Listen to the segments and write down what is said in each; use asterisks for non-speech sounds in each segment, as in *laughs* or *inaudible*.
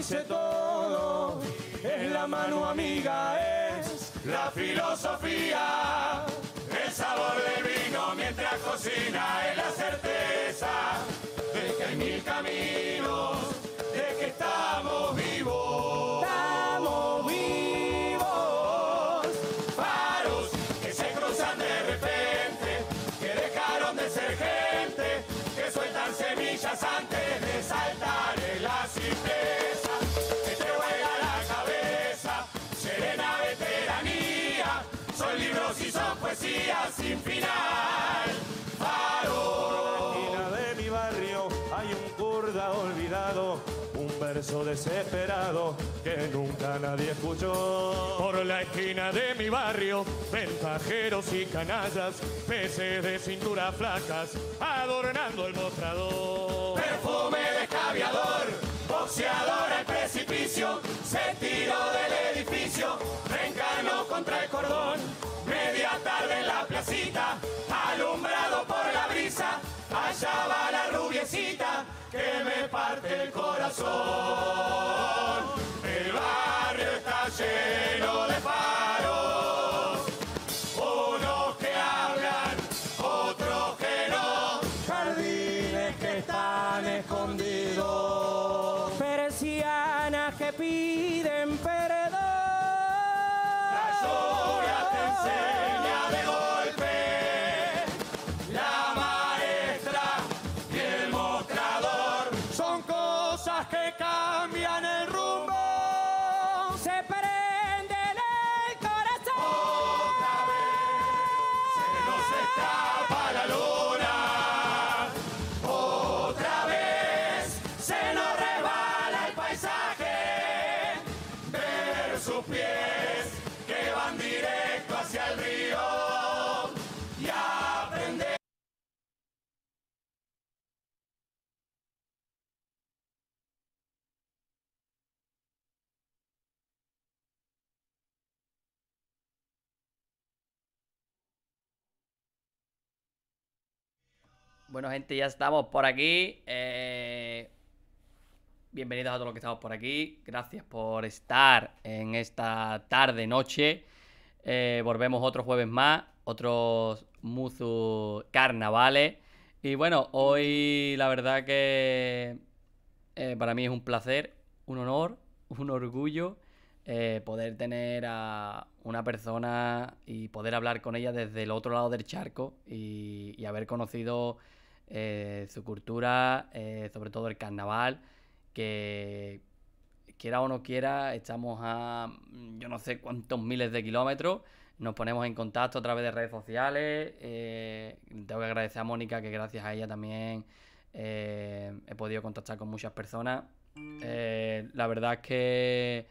dice todo, en la mano amiga, es la filosofía. El sabor del vino mientras cocina es la certeza de que hay mil caminos final. En la esquina de mi barrio hay un kurda olvidado. Un verso desesperado que nunca nadie escuchó. Por la esquina de mi barrio, ventajeros y canallas, peces de cintura flacas, adornando el mostrador. Perfume de caviador, boxeador al precipicio, se tiró del edificio, reencarnó contra el va la rubiecita que me parte el corazón. El barrio está lleno de faros, unos que hablan, otros que no, jardines que están escondidos, persianas que piden perdón. Bueno, gente, ya estamos por aquí. Eh, bienvenidos a todos los que estamos por aquí. Gracias por estar en esta tarde, noche. Eh, volvemos otro jueves más, otros Muzu Carnavales. Y bueno, hoy la verdad que eh, para mí es un placer, un honor, *laughs* un orgullo poder tener a una persona y poder hablar con ella desde el otro lado del charco y haber conocido eh, su cultura, eh, sobre todo el carnaval, que quiera o no quiera, estamos a yo no sé cuántos miles de kilómetros, nos ponemos en contacto a través de redes sociales, eh, tengo que agradecer a Mónica que gracias a ella también he podido contactar con muchas personas. la verdad es que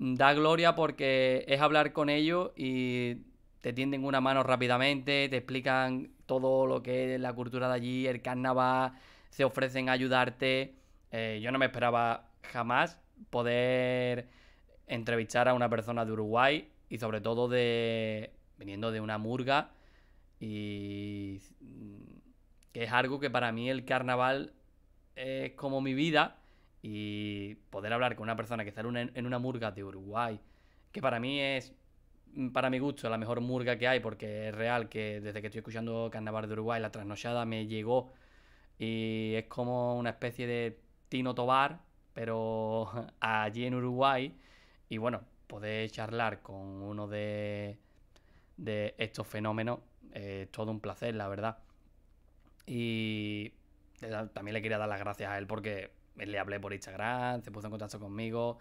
da gloria porque es hablar con ellos y te tienden una mano rápidamente, te explican todo lo que es la cultura de allí, el carnaval, se ofrecen a ayudarte. Eh, yo no me esperaba jamás poder entrevistar a una persona de Uruguay y sobre todo de viniendo de una murga y que es algo que para mí el carnaval es como mi vida y poder hablar con una persona que está en una murga de Uruguay, que para mí es Mm, para mi gusto, la mejor murga que hay, porque es real que desde que estoy escuchando Carnaval de Uruguay, la trasnochada me llegó y es como una especie de Tino Tobar, pero *laughs* allí en Uruguay. Y bueno, poder charlar con uno de, de estos fenómenos eh, es todo un placer, la verdad. Y también le quería dar las gracias a él porque le hablé por Instagram, se puso en contacto conmigo,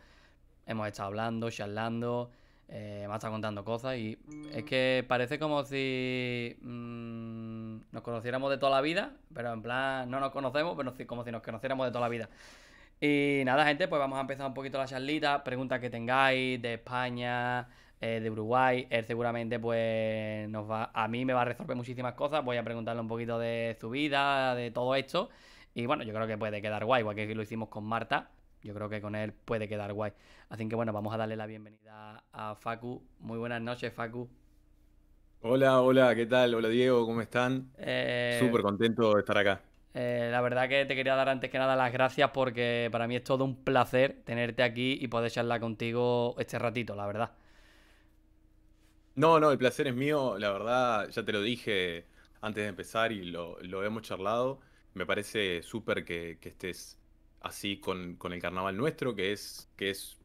hemos estado hablando, charlando. Eh, me estado contando cosas y es que parece como si mm, nos conociéramos de toda la vida, pero en plan no nos conocemos, pero como si nos conociéramos de toda la vida. Y nada, gente, pues vamos a empezar un poquito la charlita, preguntas que tengáis de España, eh, de Uruguay, él seguramente pues nos va, a mí me va a resolver muchísimas cosas, voy a preguntarle un poquito de su vida, de todo esto. Y bueno, yo creo que puede quedar guay, igual que lo hicimos con Marta yo creo que con él puede quedar guay. Así que bueno, vamos a darle la bienvenida a Facu. Muy buenas noches, Facu. Hola, hola, ¿qué tal? Hola Diego, ¿cómo están? Eh, súper contento de estar acá. Eh, la verdad que te quería dar antes que nada las gracias porque para mí es todo un placer tenerte aquí y poder charlar contigo este ratito, la verdad. No, no, el placer es mío, la verdad, ya te lo dije antes de empezar y lo, hemos charlado. Me parece súper que, estés así con, el carnaval nuestro, que es, que es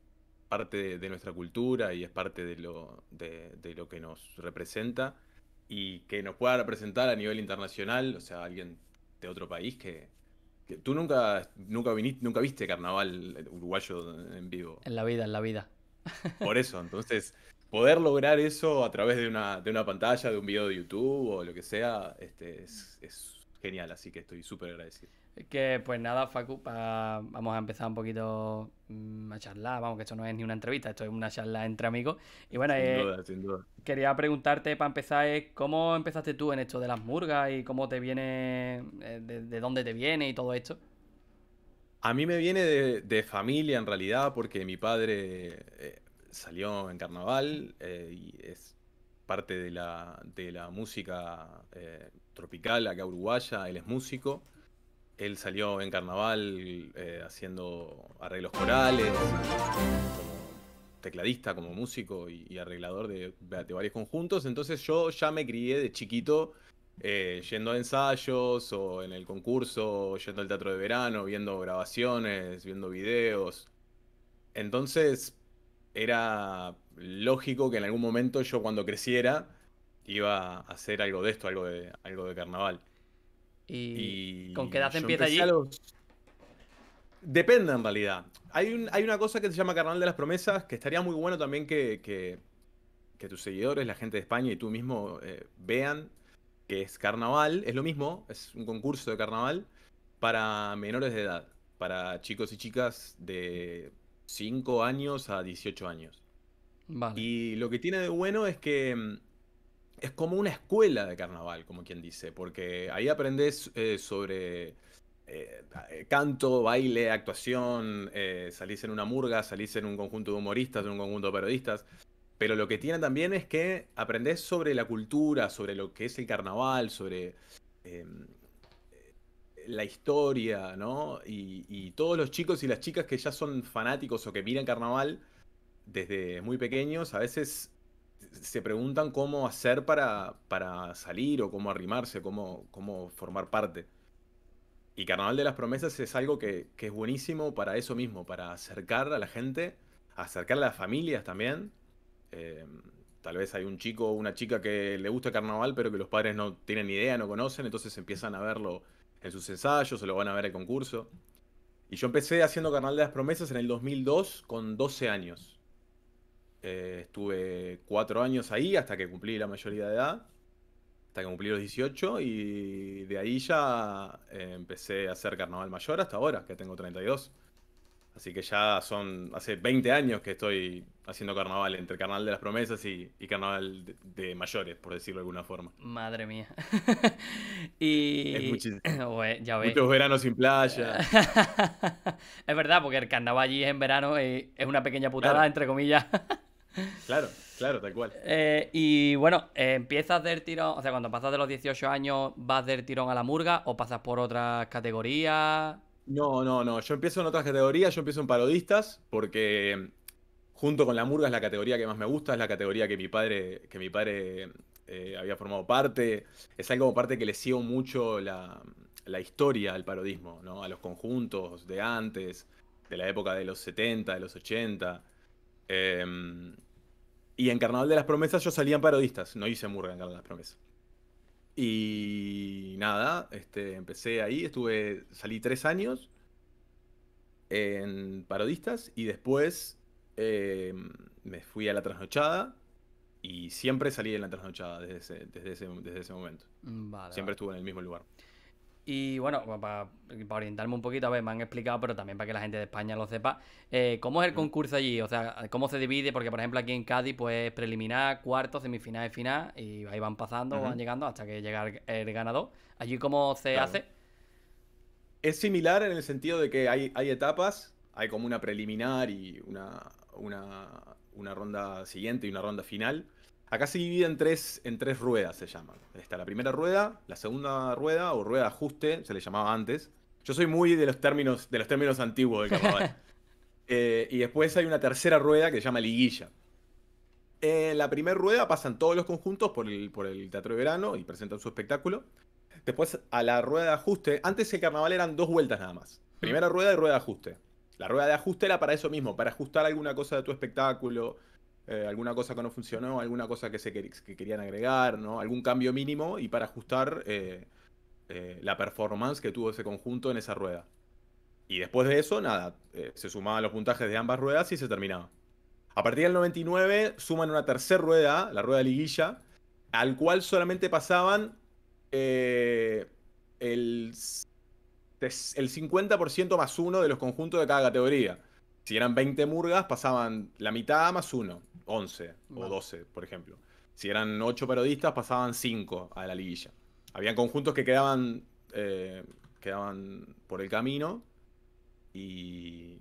parte de, nuestra cultura y es parte de lo, de, lo que nos representa y que nos pueda representar a nivel internacional, o sea, alguien de otro país que, tú nunca, nunca, viniste, nunca viste carnaval uruguayo en vivo. En la vida, en la vida. Por eso, entonces, poder lograr eso a través de una, pantalla, de un video de YouTube o lo que sea, este, es, es genial, así que estoy súper agradecido. Que pues nada, Facu, vamos a empezar un poquito mm, a charlar. Vamos, que esto no es ni una entrevista, esto es una charla entre amigos. Y bueno, eh, quería preguntarte para empezar, ¿cómo empezaste tú en esto de las murgas y cómo te viene, eh, de, dónde te viene y todo esto? A mí me viene de, de familia en realidad, porque mi padre eh, salió en carnaval y es parte de la, de la música tropical acá uruguaya, él es músico él salió en carnaval eh, haciendo arreglos corales, como tecladista, como músico y, arreglador de, varios conjuntos. Entonces yo ya me crié de chiquito eh, yendo a ensayos o en el concurso, yendo al teatro de verano, viendo grabaciones, viendo videos. Entonces era lógico que en algún momento yo cuando creciera iba a hacer algo de esto, algo de, algo de carnaval. ¿Y, con qué edad empieza allí? Depende en realidad. Hay, hay, una cosa que se llama Carnaval de las Promesas, que estaría muy bueno también que, que, tus seguidores, la gente de España y tú mismo eh, vean que es carnaval, es lo mismo, es un concurso de carnaval para menores de edad, para chicos y chicas de 5 años a 18 años. Y lo que tiene de bueno es que mm, es como una escuela de carnaval, como quien dice, porque ahí aprendes eh, sobre eh, eh, canto, baile, actuación, salís en una murga, salís en un conjunto de humoristas, en un conjunto de periodistas. Pero lo que tiene también es que aprendés sobre la cultura, sobre lo que es el carnaval, sobre em, la historia, ¿no? y todos los chicos y las chicas que ya son fanáticos o que miran carnaval desde muy pequeños, a veces se preguntan cómo hacer para, para salir o cómo arrimarse, cómo, formar parte. Y Carnaval de las Promesas es algo que, es buenísimo para eso mismo, para acercar a la gente, acercar a las familias también. Em, tal vez hay un chico o una chica que le gusta carnaval, pero que los padres no tienen ni idea, no conocen, entonces empiezan a verlo en sus ensayos o lo van a ver al concurso. Y yo empecé haciendo Carnaval de las Promesas en el 2002 con 12 años. Eh, estuve cuatro años ahí hasta que cumplí la mayoría de edad, hasta que cumplí los 18 y de ahí ya eh, empecé a hacer carnaval mayor hasta ahora, que tengo 32. Así que ya son hace 20 años que estoy haciendo carnaval entre carnaval de las promesas y, carnaval de, mayores, por decirlo de alguna forma. Madre mía. *laughs* y es *clears throat* oh, eh, Muchos veranos sin playa. *laughs* es verdad, porque el carnaval allí en verano es, una pequeña putada, entre comillas. *laughs* Claro, claro, tal cual. Eh, y bueno, empiezas del tirón, o sea, cuando pasas de los 18 años, ¿vas del tirón a la murga o pasas por otras categorías? No, no, no, yo empiezo en otras categorías, yo empiezo en parodistas, porque mm, junto con la murga es la categoría que más me gusta, es la categoría que mi padre, que mi padre eh, había formado parte, es algo parte que le sigo mucho la, la historia al parodismo, ¿no? A los conjuntos de antes, de la época de los 70, de los 80 Em, y en Carnaval de las Promesas yo salía en parodistas, no hice murga en Carnaval de las Promesas. Y nada, este, empecé ahí, estuve, salí tres años en parodistas y después em, me fui a la trasnochada y siempre salí en la trasnochada desde ese, desde ese, desde ese momento. siempre estuve en el mismo lugar. Y bueno, para, orientarme un poquito, a ver, me han explicado, pero también para que la gente de España lo sepa, eh, ¿cómo es el concurso allí? O sea, ¿cómo se divide? Porque, por ejemplo, aquí en Cádiz, pues preliminar, cuarto, semifinal y final, y ahí van pasando, van llegando hasta que llega el, ganador. ¿Allí cómo se hace? Es similar en el sentido de que hay, hay etapas, hay como una preliminar y una, una, una ronda siguiente y una ronda final. Acá se divide en tres, en tres ruedas, se llaman. Está la primera rueda, la segunda rueda o rueda de ajuste, se le llamaba antes. Yo soy muy de los términos, de los términos antiguos del carnaval. *laughs* Eh, y después hay una tercera rueda que se llama liguilla. En la primera rueda pasan todos los conjuntos por el, por el Teatro de Verano y presentan su espectáculo. Después a la rueda de ajuste, antes el carnaval eran dos vueltas nada más. Primera rueda y rueda de ajuste. La rueda de ajuste era para eso mismo, para ajustar alguna cosa de tu espectáculo, eh, alguna cosa que no funcionó, alguna cosa que se querían agregar, ¿no? algún cambio mínimo y para ajustar eh, eh, la performance que tuvo ese conjunto en esa rueda. Y después de eso, nada, se sumaban los puntajes de ambas ruedas y se terminaba. A partir del 99 suman una tercera rueda, la rueda liguilla, al cual solamente pasaban el 50% más uno de los conjuntos de cada categoría. Si eran 20 murgas, pasaban la mitad más uno, 11 o 12, por ejemplo. Si eran 8 periodistas, pasaban 5 a la liguilla. Habían conjuntos que quedaban, eh, quedaban por el camino y,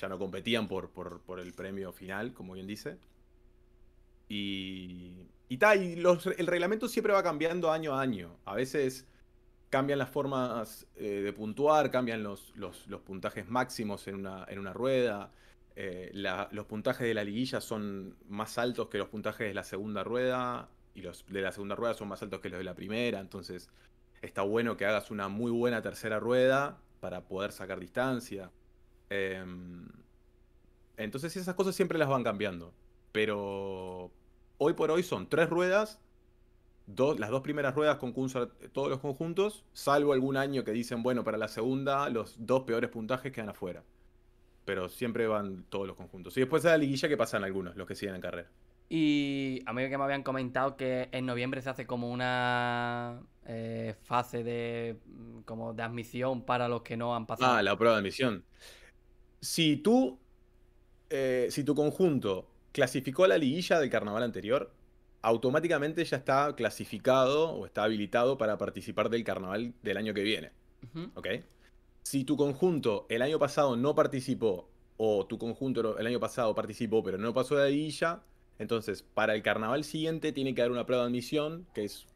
ya no competían por, por, el premio final, como bien dice. Y, y, el reglamento siempre va cambiando año a año. A veces cambian las formas eh, de puntuar, cambian los, los, puntajes máximos en una, en una rueda. Eh, los puntajes de la liguilla son más altos que los puntajes de la segunda rueda y los de la segunda rueda son más altos que los de la primera. Entonces está bueno que hagas una muy buena tercera rueda para poder sacar distancia. Em, entonces esas cosas siempre las van cambiando. Pero hoy por hoy son tres ruedas las dos primeras ruedas con todos los conjuntos, salvo algún año que dicen, bueno, para la segunda los dos peores puntajes quedan afuera. Pero siempre van todos los conjuntos. Y después de la liguilla que pasan algunos, los que siguen en carrera. Y a mí que me habían comentado que en noviembre se hace como una eh, fase de como de admisión para los que no han pasado. Ah, la prueba de admisión. Si tú, eh, si tu conjunto clasificó a la liguilla del carnaval anterior, automáticamente ya está clasificado o está habilitado para participar del carnaval del año que viene. Si tu conjunto el año pasado no participó, o tu conjunto el año pasado participó pero no pasó de ahí ya, entonces para el carnaval siguiente tiene que haber una prueba de admisión, que es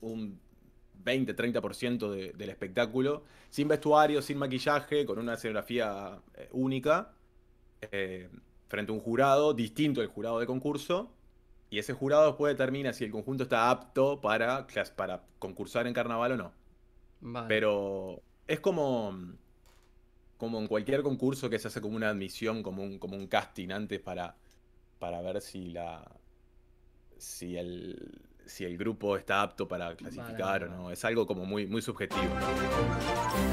un 20-30% del espectáculo, sin vestuario, sin maquillaje, con una escenografía eh, única, eh, frente a un jurado, distinto del jurado de concurso, y ese jurado después determina si el conjunto está apto para, para concursar en carnaval o no. Pero es como, como en cualquier concurso que se hace como una admisión, como un, como un casting antes para, para ver si la. si el. si el grupo está apto para clasificar o no. Es algo como muy, muy subjetivo.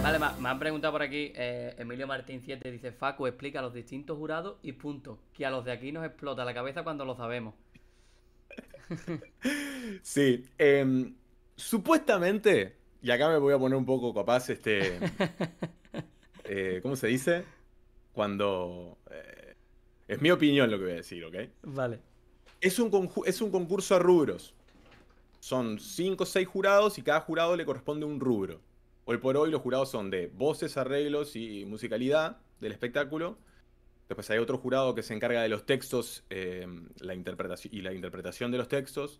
Vale, me han preguntado por aquí, eh, Emilio Martín 7 dice, Facu explica a los distintos jurados y punto, que a los de aquí nos explota la cabeza cuando lo sabemos sí. Em, supuestamente, y acá me voy a poner un poco capaz, este. *laughs* Eh, ¿Cómo se dice? Cuando. Eh, es mi opinión lo que voy a decir, ¿ok? Vale. Es un, es un concurso a rubros. Son cinco o seis jurados y cada jurado le corresponde un rubro. Hoy por hoy los jurados son de voces, arreglos y musicalidad del espectáculo Después hay otro jurado que se encarga de los textos eh, la interpretación, y la interpretación de los textos.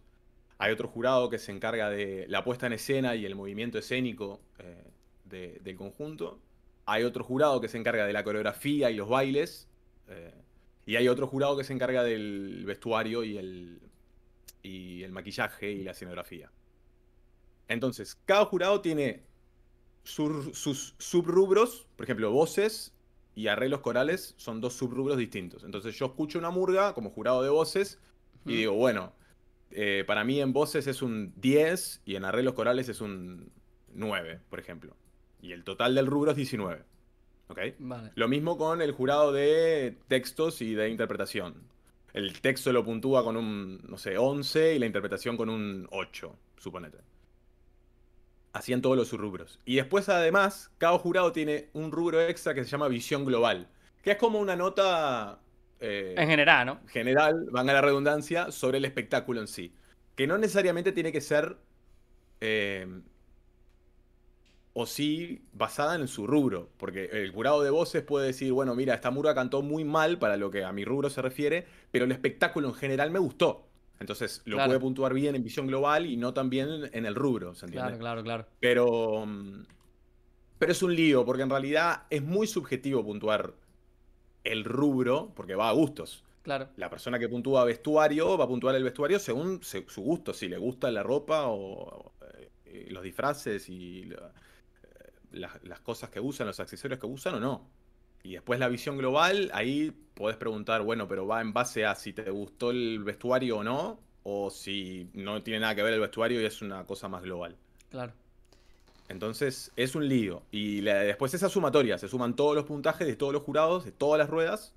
Hay otro jurado que se encarga de la puesta en escena y el movimiento escénico eh, del conjunto. Hay otro jurado que se encarga de la coreografía y los bailes. Eh, y hay otro jurado que se encarga del vestuario y el, y el maquillaje y la escenografía. Entonces, cada jurado tiene sus subrubros, por ejemplo, voces, y arreglos corales son dos subrubros distintos. Entonces yo escucho una murga como jurado de voces y digo, bueno, eh, para mí en voces es un 10 y en arreglos corales es un 9, por ejemplo. Y el total del rubro es 19. ¿Ok? Lo mismo con el jurado de textos y de interpretación. El texto lo puntúa con un, no sé, 11 y la interpretación con un 8, suponete hacían todos los rubros. Y después, además, cada jurado tiene un rubro extra que se llama visión global, que es como una nota. Eh, en general, ¿no? General, van a la redundancia, sobre el espectáculo en sí. Que no necesariamente tiene que ser. Eh, o sí basada en su rubro. Porque el jurado de voces puede decir, bueno, mira, esta murga cantó muy mal para lo que a mi rubro se refiere, pero el espectáculo en general me gustó. Entonces lo puede puntuar bien en visión global y no tan bien en el rubro, ¿se Claro, claro, claro. Pero, mm, pero es un lío, porque en realidad es muy subjetivo puntuar el rubro, porque va a gustos. Claro. La persona que puntúa vestuario va a puntuar el vestuario según su gusto, si le gusta la ropa o eh, los disfraces y eh, las cosas que usan, los accesorios que usan o no. Y después la visión global, ahí podés preguntar, bueno, pero va en base a si te gustó el vestuario o no, o si no tiene nada que ver el vestuario y es una cosa más global. Claro. Entonces es un lío. Y después esa sumatoria, se suman todos los puntajes de todos los jurados, de todas las ruedas,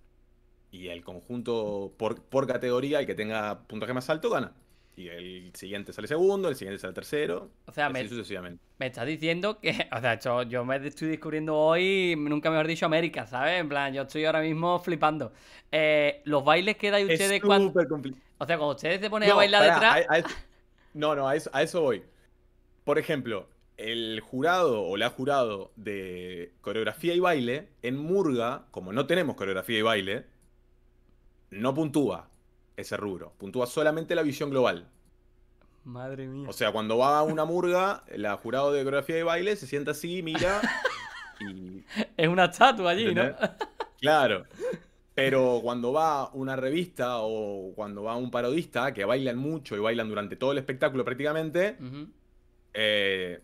y el conjunto por, por categoría, el que tenga puntaje más alto, gana. Y el siguiente sale segundo, el siguiente sale tercero. O sea, me, sucesivamente. me estás diciendo que. *laughs* O sea, yo, me estoy descubriendo hoy, nunca me mejor dicho, América, ¿sabes? En plan, yo estoy ahora mismo flipando. Eh, los bailes que dais ustedes es cuando. O sea, cuando ustedes se ponen a bailar detrás. no, no, a eso, a eso voy. Por ejemplo, el jurado o la jurado de coreografía y baile, en Murga, como no tenemos coreografía y baile, no puntúa ese rubro. Puntúa solamente la visión global. Madre mía. O sea, cuando va a una murga, la jurado de coreografía y baile se sienta así, mira. y... *laughs* Es una estatua allí, ¿no? claro. Pero cuando va una revista o cuando va un parodista, que bailan mucho y bailan durante todo el espectáculo prácticamente, eh,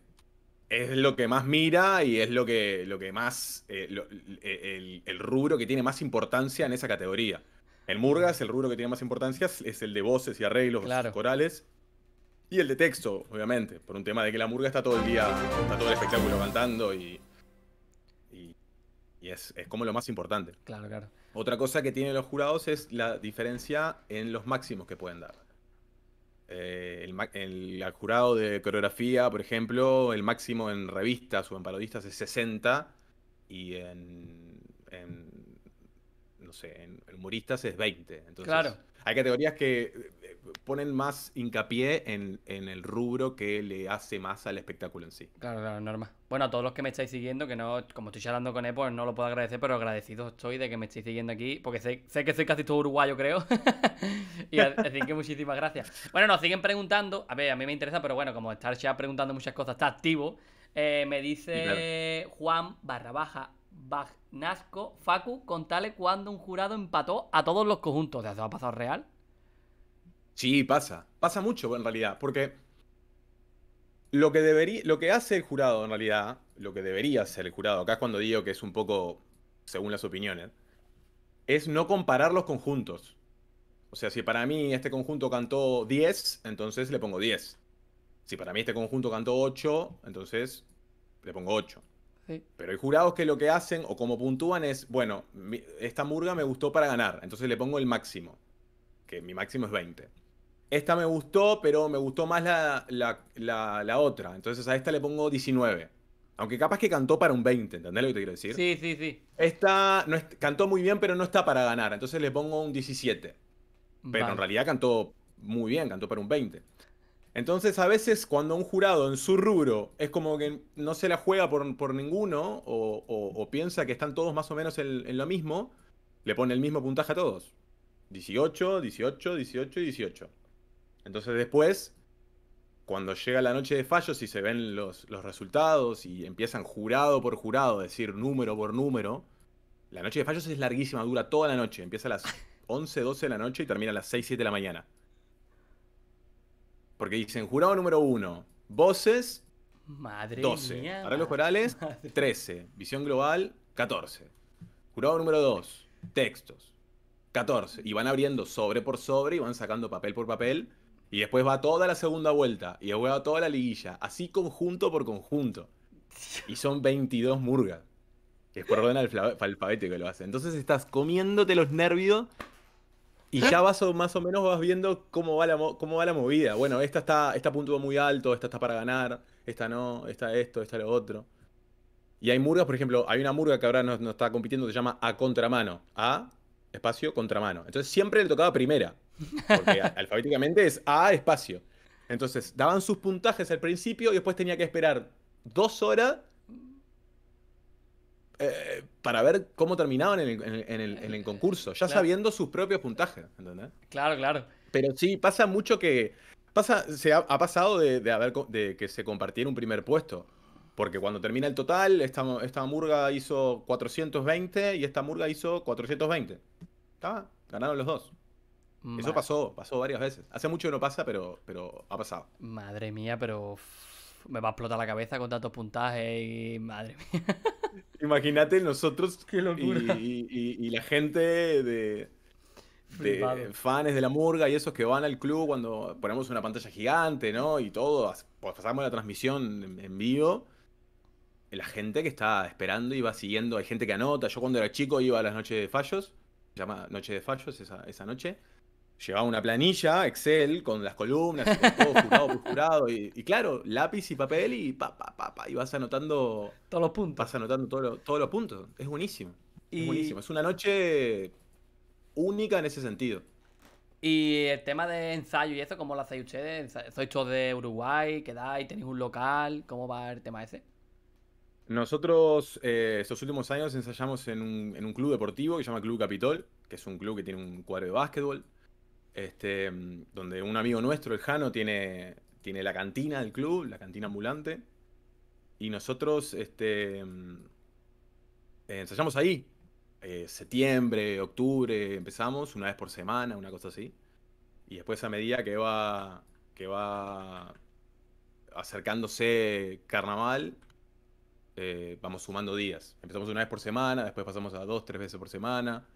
es lo que más mira y es lo que, lo que más, eh, eh, el, rubro que tiene más importancia en esa categoría. El Murgas, el rubro que tiene más importancia es el de voces y arreglos corales. Y el de texto, obviamente, por un tema de que la murga está todo el día, está todo el espectáculo cantando y. Y, es, como lo más importante. Claro, claro. Otra cosa que tienen los jurados es la diferencia en los máximos que pueden dar. Eh, el, jurado de coreografía, por ejemplo, el máximo en revistas o en parodistas es 60 y en sé, en humoristas es 20. Entonces, Hay categorías que eh, eh, ponen más hincapié en, el rubro que le hace más al espectáculo en sí. Claro, claro, normal Bueno, a todos los que me estáis siguiendo, que no, como estoy charlando con él, pues no lo puedo agradecer, pero agradecido estoy de que me estéis siguiendo aquí, porque sé, que soy casi todo uruguayo, creo. *laughs* y así que muchísimas gracias. Bueno, nos siguen preguntando, a ver, a mí me interesa, pero bueno, como estar ya preguntando muchas cosas, está activo. Eh, me dice Juan barra baja Bagnasco, Facu, contale cuando un jurado empató a todos los conjuntos. ¿De ha pasado real? Sí, pasa. Pasa mucho en realidad, porque lo que, debería, lo que hace el jurado en realidad, lo que debería hacer el jurado, acá es cuando digo que es un poco según las opiniones, es no comparar los conjuntos. O sea, si para mí este conjunto cantó 10, entonces le pongo 10. Si para mí este conjunto cantó 8, entonces le pongo 8. Pero hay jurados que lo que hacen o como puntúan es, bueno, esta murga me gustó para ganar, entonces le pongo el máximo, que mi máximo es 20. Esta me gustó, pero me gustó más la, otra, entonces a esta le pongo 19. Aunque capaz que cantó para un 20, ¿entendés lo que te quiero decir? Sí, sí, sí. Esta cantó muy bien, pero no está para ganar, entonces le pongo un 17. Pero en realidad cantó muy bien, cantó para un 20. Entonces, a veces cuando un jurado en su rubro es como que no se la juega por, ninguno o, piensa que están todos más o menos en, lo mismo, le pone el mismo puntaje a todos. 18, 18, 18 y 18. Entonces después, cuando llega la noche de fallos y se ven los, los resultados y empiezan jurado por jurado, decir número por número, la noche de fallos es larguísima, dura toda la noche. Empieza a las 11, 12 de la noche y termina a las 6, 7 de la mañana. Porque dicen jurado número uno, voces. Madre 12. Mía, los corales, 13. *laughs* Visión global, 14. Jurado número dos, textos, 14. Y van abriendo sobre por sobre y van sacando papel por papel. Y después va toda la segunda vuelta. Y después va toda la liguilla. Así conjunto por conjunto. Y son 22 murgas. Es por orden alfabético que lo hace. Entonces estás comiéndote los nervios y ¿Ah? ya vas más o menos vas viendo cómo va la, cómo va la movida. Bueno, esta está, esta punto muy alto, esta está para ganar, esta no, esta esto, esta lo otro. Y hay murgas, por ejemplo, hay una murga que ahora nos está compitiendo, que se llama A Contramano. A, espacio, contramano. Entonces siempre le tocaba primera. Porque *laughs* alfabéticamente es A, espacio. Entonces daban sus puntajes al principio y después tenía que esperar dos horas eh, para ver cómo terminaban en el, concurso, ya sabiendo sus propios puntajes, ¿entendés? Claro, claro. Pero sí, pasa mucho que. Pasa, se ha, pasado de, haber, de que se compartiera un primer puesto. Porque cuando termina el total, esta, esta murga hizo 420 y esta murga hizo 420. ¿Está? Ganaron los dos. Eso pasó, pasó varias veces. Hace mucho que no pasa, pero, pero ha pasado. Madre mía, pero me va a explotar la cabeza con tantos puntajes y madre mía. *laughs* Imagínate nosotros *laughs* que Y, y, la gente de, de fans de la murga y esos que van al club cuando ponemos una pantalla gigante, ¿no? Y todo, pues, pasamos la transmisión en vivo. La gente que está esperando y va siguiendo, hay gente que anota. Yo cuando era chico iba a las noches de fallos, se llama Noche de Fallos esa noche llevaba una planilla, Excel, con las columnas, todo jurado y, claro, lápiz y papel y pa, pa, y vas anotando... Todos los puntos. anotando todos los puntos. Es buenísimo. Es una noche única en ese sentido. Y el tema de ensayo y eso, ¿cómo lo hacéis ustedes? ¿Sois todos de Uruguay? ¿Quedáis? ¿Tenéis un local? ¿Cómo va el tema ese? Nosotros eh, estos últimos años ensayamos en un, en un club deportivo que se llama Club Capitol, que es un club que tiene un cuadro de básquetbol, este, donde un amigo nuestro, el Jano, tiene, tiene la cantina del club, la cantina ambulante, y nosotros este, eh, ensayamos ahí, eh, septiembre, octubre, empezamos una vez por semana, una cosa así, y después a medida que va, que va acercándose carnaval, eh, vamos sumando días. Empezamos una vez por semana, después pasamos a dos, tres veces por semana,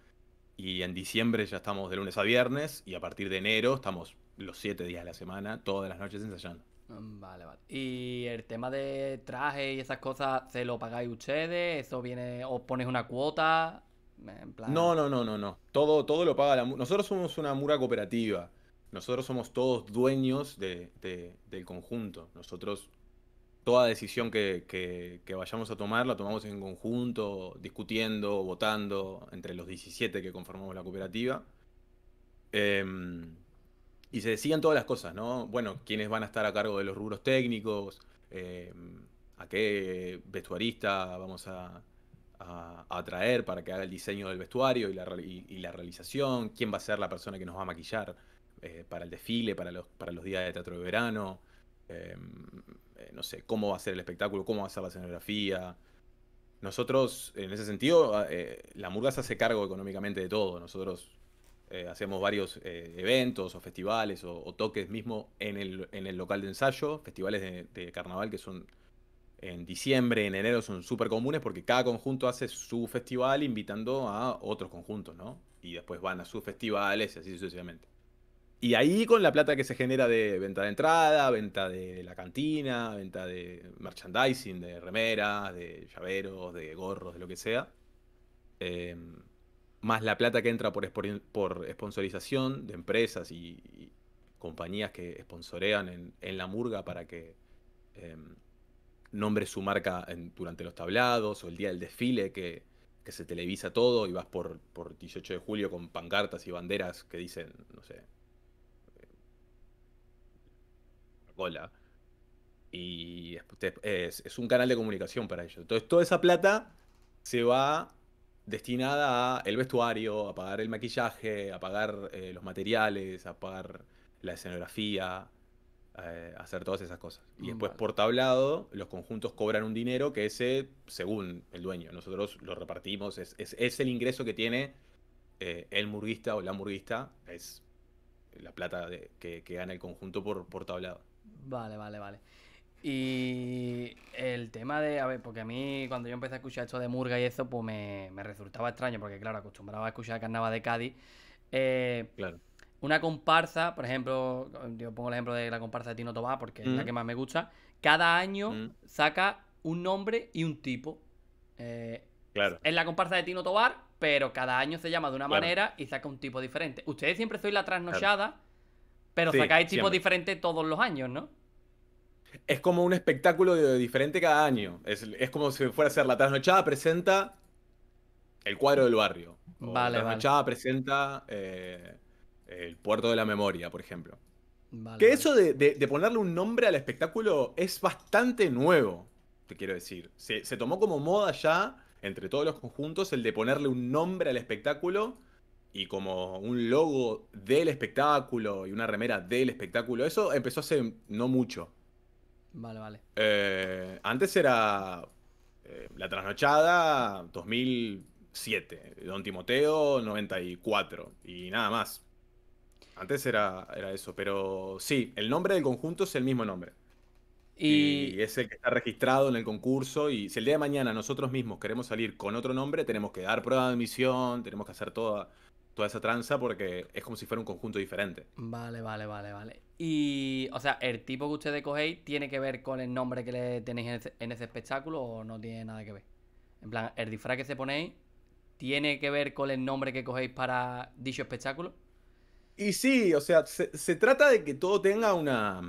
y en diciembre ya estamos de lunes a viernes y a partir de enero estamos los siete días de la semana, todas las noches ensayando. Mm, vale, vale. ¿Y el tema de traje y esas cosas, se lo pagáis ustedes? ¿Eso viene, os pones una cuota? No, no, no, no, no. Todo, todo lo paga la Nosotros somos una mura cooperativa. Nosotros somos todos dueños del conjunto. Nosotros toda decisión que, vayamos a tomar la tomamos en conjunto, discutiendo, votando entre los 17 que conformamos la cooperativa. Em, y se decían todas las cosas, ¿no? Bueno, quiénes van a estar a cargo de los rubros técnicos, em, a qué vestuarista vamos a, atraer para que haga el diseño del vestuario y la, realización, quién va a ser la persona que nos va a maquillar eh, para el desfile, para los, para los días de teatro de verano. Em, eh, no sé, cómo va a ser el espectáculo, cómo va a ser la escenografía. Nosotros, en ese sentido, ah, eh, la Murga se hace cargo económicamente de todo. Nosotros eh, hacemos varios eventos o festivales o, toques mismo en el, en el, local de ensayo, festivales de, de, carnaval que son en diciembre, en enero, son súper comunes porque cada conjunto hace su festival invitando a otros conjuntos, ¿no? Y después van a sus festivales y así sucesivamente. Y ahí con la plata que se genera de venta de entrada, venta de la cantina, venta de merchandising, de remeras, de llaveros, de gorros, de lo que sea. Em, más la plata que entra por, por sponsorización de empresas y, compañías que sponsorean en, en, la murga para que eh, nombre su marca durante los tablados o el día del desfile que, que se televisa todo y vas por, por 18 de julio con pancartas y banderas que dicen, no sé, Y es, un canal de comunicación para ellos. Entonces toda esa plata se va destinada a el vestuario, a pagar el maquillaje, a pagar eh, los materiales, a pagar la escenografía, eh, a hacer todas esas cosas. Y mm, después por tablado, los conjuntos cobran un dinero que ese, según el dueño, nosotros lo repartimos, es, el ingreso que tiene eh, el murguista o la murguista, es la plata que, que, gana el conjunto por, por tablado. Vale, vale, vale. Y el tema de, a ver, porque a mí cuando yo empecé a escuchar esto de Murga y eso, pues me, resultaba extraño, porque claro, acostumbraba a escuchar Carnaval de Cádiz. Eh, claro. Una comparsa, por ejemplo, yo pongo el ejemplo de la comparsa de Tino Tobar, porque es la mm. que más me gusta, cada año mm. saca un nombre y un tipo. Eh, claro. Es la comparsa de Tino Tobar, pero cada año se llama de una manera y saca un tipo diferente. Ustedes siempre sois la trasnochada. Pero sí, hay tipo diferente todos los años, ¿no? Es como un espectáculo diferente cada año. Es, como si fuera a ser la trasnochada presenta el cuadro del barrio. la trasnochada presenta eh, el puerto de la memoria, por ejemplo. que eso de, ponerle un nombre al espectáculo es bastante nuevo, te quiero decir. Se, se tomó como moda ya, entre todos los conjuntos, el de ponerle un nombre al espectáculo y como un logo del espectáculo y una remera del espectáculo. Eso empezó hace no mucho. Vale, vale. Eh, antes era eh, La Trasnochada 2007, Don Timoteo 94 y nada más. Antes era, era eso, pero sí, el nombre del conjunto es el mismo nombre. Y... y... es el que está registrado en el concurso. Y si el día de mañana nosotros mismos queremos salir con otro nombre, tenemos que dar prueba de admisión, tenemos que hacer toda, esa tranza porque es como si fuera un conjunto diferente. Vale, vale, vale, vale. Y, o sea, ¿el tipo que ustedes cogéis tiene que ver con el nombre que le tenéis en ese, espectáculo o no tiene nada que ver? En plan, ¿el disfraz que se ponéis tiene que ver con el nombre que cogéis para dicho espectáculo? Y sí, o sea, se, trata de que todo tenga una,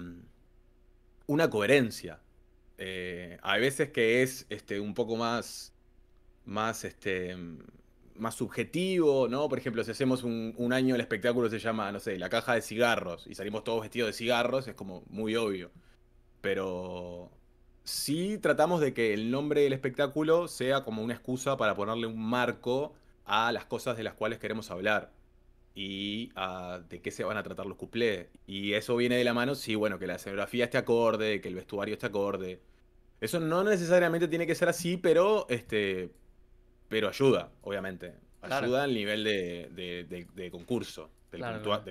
una coherencia. Eh, hay veces que es este, un poco más, más este, más subjetivo, ¿no? Por ejemplo, si hacemos un, año el espectáculo se llama, no sé, la caja de cigarros y salimos todos vestidos de cigarros, es como muy obvio. Pero sí tratamos de que el nombre del espectáculo sea como una excusa para ponerle un marco a las cosas de las cuales queremos hablar y a de qué se van a tratar los cuplés. Y eso viene de la mano, sí, bueno, que la escenografía esté acorde, que el vestuario esté acorde. Eso no necesariamente tiene que ser así, pero este, pero ayuda, obviamente. Ayuda al nivel de, concurso, del,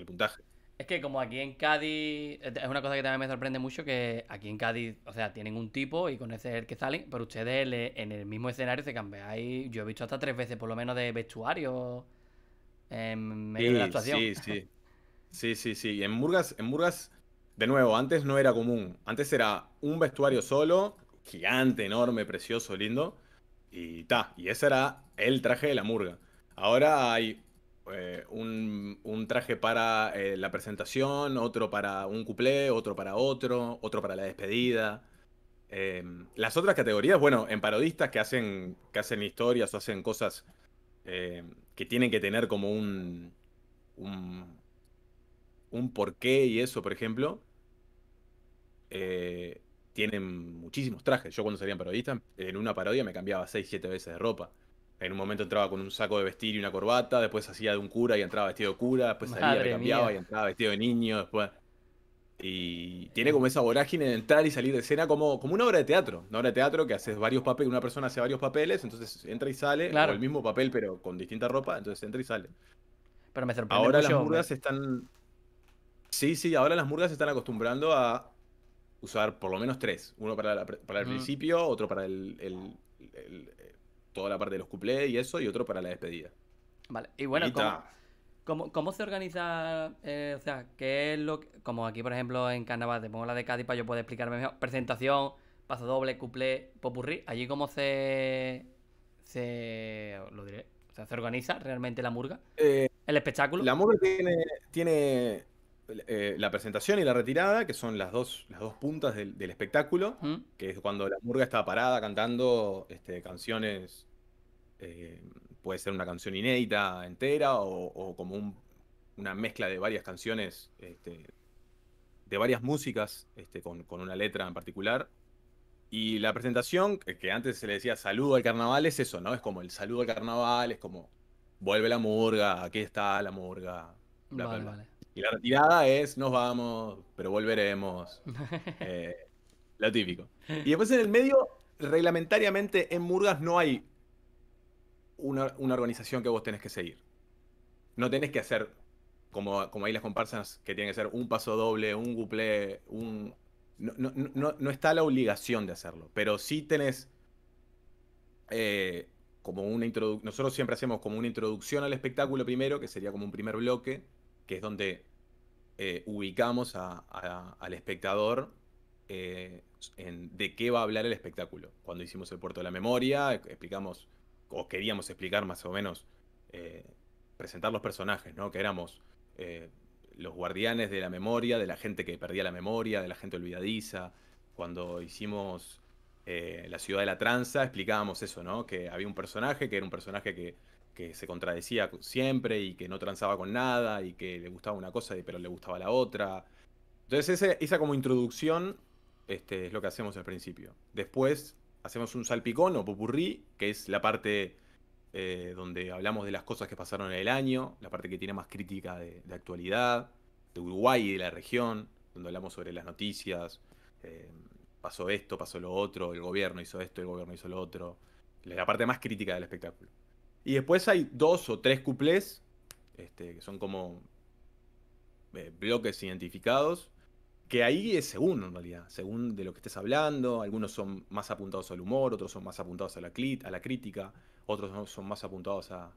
puntaje. Es que como aquí en Cádiz, es una cosa que también me sorprende mucho, que aquí en Cádiz, o sea, tienen un tipo y con ese que salen, pero ustedes en el mismo escenario se cambiáis, yo he visto hasta tres veces por lo menos de vestuario en medio de la actuación. Sí, sí. *laughs* sí, sí, sí. En Burgas, en Murgas, de nuevo, antes no era común. Antes era un vestuario solo, gigante, enorme, precioso, lindo y ta, y ese era el traje de la murga. Ahora hay eh, un, traje para eh, la presentación, otro para un cuplé, otro para otro, otro para la despedida. Em, las otras categorías, bueno, en parodistas que hacen, que hacen historias o hacen cosas em, que tienen que tener como un, un, un porqué y eso, por ejemplo. Eh, tienen muchísimos trajes. Yo cuando salía en parodista, en una parodia me cambiaba 6, 7 veces de ropa. En un momento entraba con un saco de vestir y una corbata, después hacía de un cura y entraba vestido de cura, después salía, y cambiaba y entraba vestido de niño, después... Y tiene como esa vorágine de entrar y salir de escena como, como una obra de teatro. Una obra de teatro que haces varios papeles, una persona hace varios papeles, entonces entra y sale, el mismo papel pero con distinta ropa, entonces entra y sale. Pero me sorprende Ahora las murgas están... Sí, sí, ahora las murgas se están acostumbrando a usar por lo menos tres. Uno para, el mm. principio, otro para el, toda la parte de los cuplés y eso, y otro para la despedida. Vale, y bueno, ¿cómo, se organiza? Eh, o sea, ¿qué es lo Como aquí, por ejemplo, en Carnaval, te pongo la de Cádiz para yo poder explicarme mejor. Presentación, paso doble, cuplé, popurrí. ¿Allí cómo se. se. lo diré? O sea, ¿se organiza realmente la murga? Eh, ¿El espectáculo? La murga tiene, tiene eh, la presentación y la retirada, que son las dos, las dos puntas del, espectáculo, que es cuando la murga está parada cantando este, canciones, eh, puede ser una canción inédita entera o, como una mezcla de varias canciones, este, de varias músicas, este, con, una letra en particular. Y la presentación, que antes se le decía saludo al carnaval, es eso, ¿no? Es como el saludo al carnaval, es como vuelve la murga, aquí está la murga, bla, y la retirada es nos vamos, pero volveremos. *laughs* Eh, lo típico. Y después en el medio, reglamentariamente en Murgas no hay una, organización que vos tenés que seguir. No tenés que hacer, como, como ahí las comparsas, que tienen que hacer un paso doble, un guple, un... No, está la obligación de hacerlo, pero sí tenés eh, como una introducción. Nosotros siempre hacemos como una introducción al espectáculo primero, que sería como un primer bloque, que es donde eh, ubicamos al espectador eh, en de qué va a hablar el espectáculo. Cuando hicimos el puerto de la memoria, eh, explicamos, o queríamos explicar más o menos, presentar los personajes, ¿no? Que éramos los guardianes de la memoria, de la gente que perdía la memoria, de la gente olvidadiza. Cuando hicimos la ciudad de la tranza, explicábamos eso, ¿no? Que había un personaje que era un personaje que que se contradecía siempre y que no transaba con nada y que le gustaba una cosa pero le gustaba la otra. Entonces esa como introducción este, es lo que hacemos al principio. Después hacemos un salpicón o popurrí, que es la parte eh, donde hablamos de las cosas que pasaron en el año, la parte que tiene más crítica de, actualidad, de Uruguay y de la región, donde hablamos sobre las noticias, eh, pasó esto, pasó lo otro, el gobierno hizo esto, el gobierno hizo lo otro. La parte más crítica del espectáculo. Y después hay dos o tres cuplés, este, que son como eh, bloques identificados, que ahí es según en realidad, según de lo que estés hablando, algunos son más apuntados al humor, otros son más apuntados a la, clit, a la crítica, otros son más apuntados a,